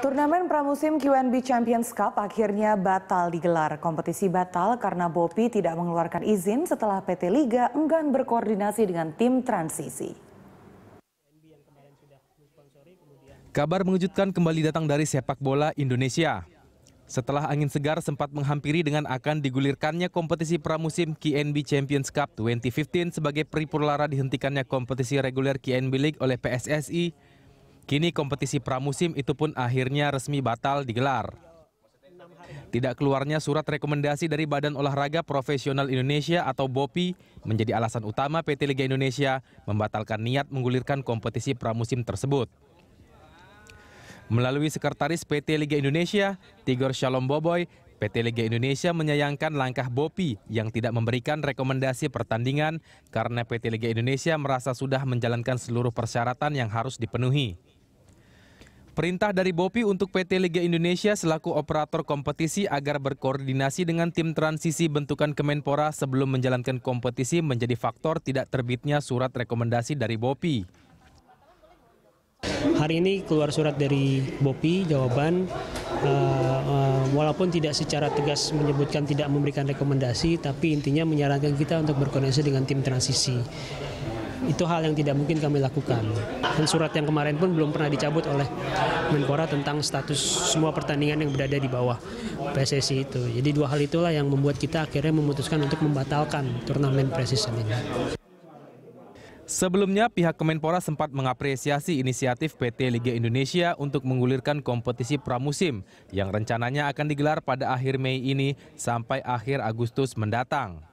Turnamen pramusim QNB Champions Cup akhirnya batal digelar. Kompetisi batal karena Bopi tidak mengeluarkan izin setelah PT Liga enggan berkoordinasi dengan tim transisi. Kabar mengejutkan kembali datang dari sepak bola Indonesia. Setelah angin segar sempat menghampiri dengan akan digulirkannya kompetisi pramusim KNB Champions Cup 2015 sebagai pripurlara dihentikannya kompetisi reguler KNB League oleh PSSI, Kini kompetisi pramusim itu pun akhirnya resmi batal digelar. Tidak keluarnya surat rekomendasi dari Badan Olahraga Profesional Indonesia atau BOPI menjadi alasan utama PT Liga Indonesia membatalkan niat menggulirkan kompetisi pramusim tersebut. Melalui Sekretaris PT Liga Indonesia, Tigor Shalom Boboy, PT Liga Indonesia menyayangkan langkah BOPI yang tidak memberikan rekomendasi pertandingan karena PT Liga Indonesia merasa sudah menjalankan seluruh persyaratan yang harus dipenuhi. Perintah dari BOPI untuk PT Liga Indonesia selaku operator kompetisi agar berkoordinasi dengan tim transisi bentukan Kemenpora sebelum menjalankan kompetisi menjadi faktor tidak terbitnya surat rekomendasi dari BOPI. Hari ini keluar surat dari BOPI jawaban uh, uh, walaupun tidak secara tegas menyebutkan tidak memberikan rekomendasi tapi intinya menyarankan kita untuk berkoordinasi dengan tim transisi itu hal yang tidak mungkin kami lakukan. Dan surat yang kemarin pun belum pernah dicabut oleh Menpora tentang status semua pertandingan yang berada di bawah PSSI itu. Jadi dua hal itulah yang membuat kita akhirnya memutuskan untuk membatalkan turnamen precision ini. Sebelumnya, pihak Kemenpora sempat mengapresiasi inisiatif PT Liga Indonesia untuk menggulirkan kompetisi pramusim yang rencananya akan digelar pada akhir Mei ini sampai akhir Agustus mendatang.